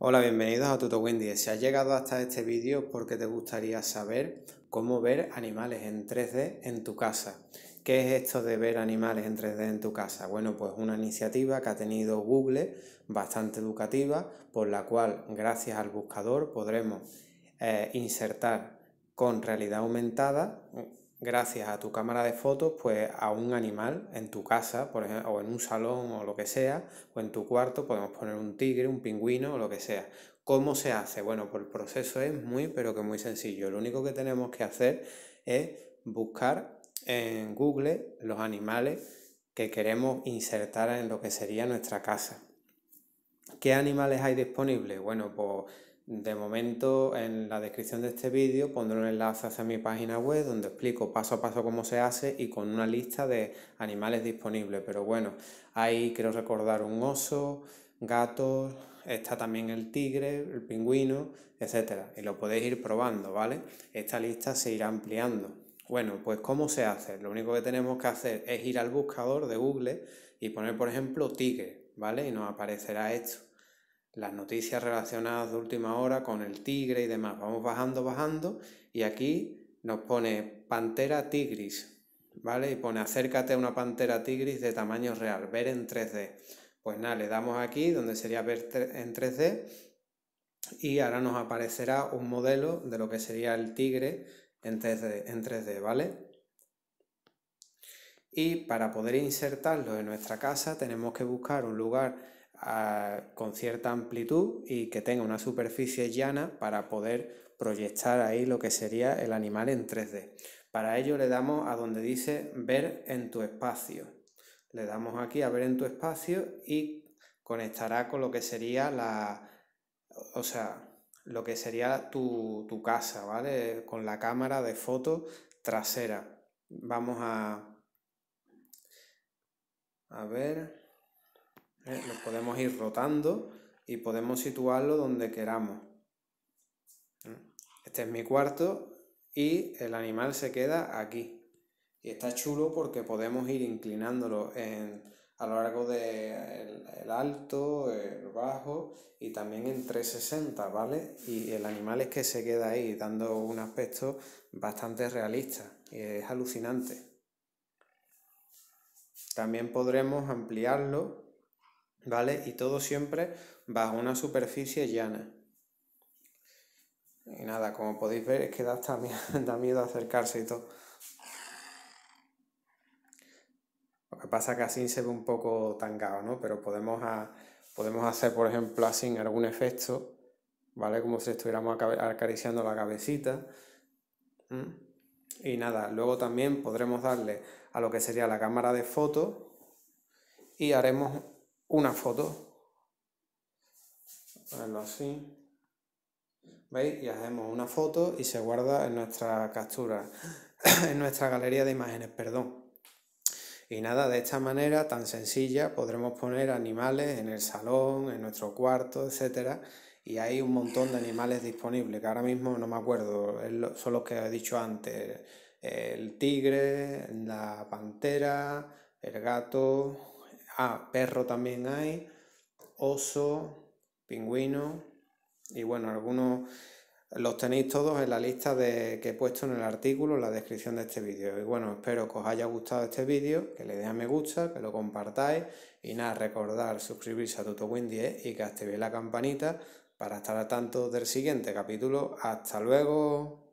Hola, bienvenidos a TutoWindy. Si has llegado hasta este vídeo porque te gustaría saber cómo ver animales en 3D en tu casa. ¿Qué es esto de ver animales en 3D en tu casa? Bueno, pues una iniciativa que ha tenido Google, bastante educativa, por la cual gracias al buscador podremos eh, insertar con realidad aumentada gracias a tu cámara de fotos, pues a un animal en tu casa, por ejemplo, o en un salón o lo que sea, o en tu cuarto podemos poner un tigre, un pingüino o lo que sea. ¿Cómo se hace? Bueno, pues el proceso es muy, pero que muy sencillo. Lo único que tenemos que hacer es buscar en Google los animales que queremos insertar en lo que sería nuestra casa. ¿Qué animales hay disponibles? Bueno, pues de momento, en la descripción de este vídeo pondré un enlace hacia mi página web donde explico paso a paso cómo se hace y con una lista de animales disponibles. Pero bueno, ahí quiero recordar un oso, gatos, está también el tigre, el pingüino, etc. Y lo podéis ir probando, ¿vale? Esta lista se irá ampliando. Bueno, pues ¿cómo se hace? Lo único que tenemos que hacer es ir al buscador de Google y poner, por ejemplo, tigre, ¿vale? Y nos aparecerá esto las noticias relacionadas de última hora con el tigre y demás. Vamos bajando, bajando y aquí nos pone pantera tigris, ¿vale? Y pone acércate a una pantera tigris de tamaño real, ver en 3D. Pues nada, le damos aquí donde sería ver en 3D y ahora nos aparecerá un modelo de lo que sería el tigre en 3D, ¿vale? Y para poder insertarlo en nuestra casa tenemos que buscar un lugar con cierta amplitud y que tenga una superficie llana para poder proyectar ahí lo que sería el animal en 3D. Para ello le damos a donde dice ver en tu espacio. Le damos aquí a ver en tu espacio y conectará con lo que sería la, o sea, lo que sería tu, tu casa, ¿vale? Con la cámara de foto trasera. Vamos a, a ver. ¿eh? Nos podemos ir rotando y podemos situarlo donde queramos. ¿eh? Este es mi cuarto y el animal se queda aquí. Y está chulo porque podemos ir inclinándolo a lo largo del el alto, el bajo y también en 360, ¿vale? Y el animal es que se queda ahí dando un aspecto bastante realista y es alucinante. También podremos ampliarlo ¿vale? Y todo siempre bajo una superficie llana. Y nada, como podéis ver, es que da, miedo, miedo acercarse y todo. Lo que pasa es que así se ve un poco tangado, ¿no? Pero podemos, podemos hacer, por ejemplo, así algún efecto, ¿vale? Como si estuviéramos acariciando la cabecita. Y nada, luego también podremos darle a lo que sería la cámara de foto y haremos una foto. Ponerlo así. ¿Veis? Y hacemos una foto y se guarda en nuestra captura, en nuestra galería de imágenes, perdón. Y nada, de esta manera tan sencilla podremos poner animales en el salón, en nuestro cuarto, etcétera. Y hay un montón de animales disponibles, que ahora mismo no me acuerdo, son los que he dicho antes. El tigre, la pantera, el gato, Ah, perro también hay, oso, pingüino y bueno, algunos los tenéis todos en la lista de, que he puesto en el artículo, en la descripción de este vídeo. Y bueno, espero que os haya gustado este vídeo, que le deis a me gusta, que lo compartáis y nada, recordar suscribirse a TutoWin 10 y que activéis la campanita para estar a tanto del siguiente capítulo. ¡Hasta luego!